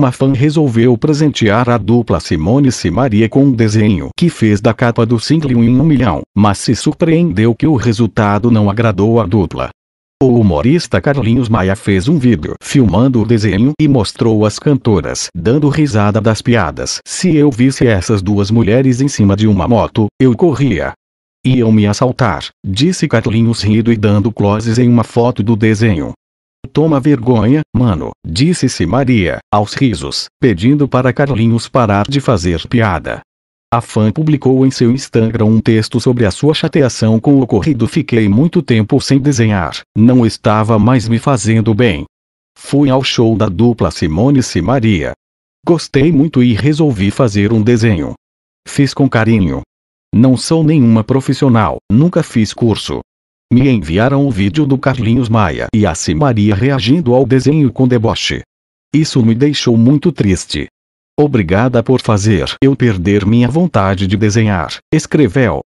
uma fã resolveu presentear a dupla Simone e Maria com um desenho que fez da capa do single em um milhão, mas se surpreendeu que o resultado não agradou a dupla. O humorista Carlinhos Maia fez um vídeo filmando o desenho e mostrou as cantoras dando risada das piadas. Se eu visse essas duas mulheres em cima de uma moto, eu corria. Iam me assaltar, disse Carlinhos rindo e dando closes em uma foto do desenho. Toma vergonha, mano, disse-se Maria, aos risos, pedindo para Carlinhos parar de fazer piada. A fã publicou em seu Instagram um texto sobre a sua chateação com o ocorrido. Fiquei muito tempo sem desenhar, não estava mais me fazendo bem. Fui ao show da dupla Simone e Maria. Gostei muito e resolvi fazer um desenho. Fiz com carinho. Não sou nenhuma profissional, nunca fiz curso, me enviaram o vídeo do Carlinhos Maia e a Simaria reagindo ao desenho com deboche. Isso me deixou muito triste. Obrigada por fazer eu perder minha vontade de desenhar, escreveu.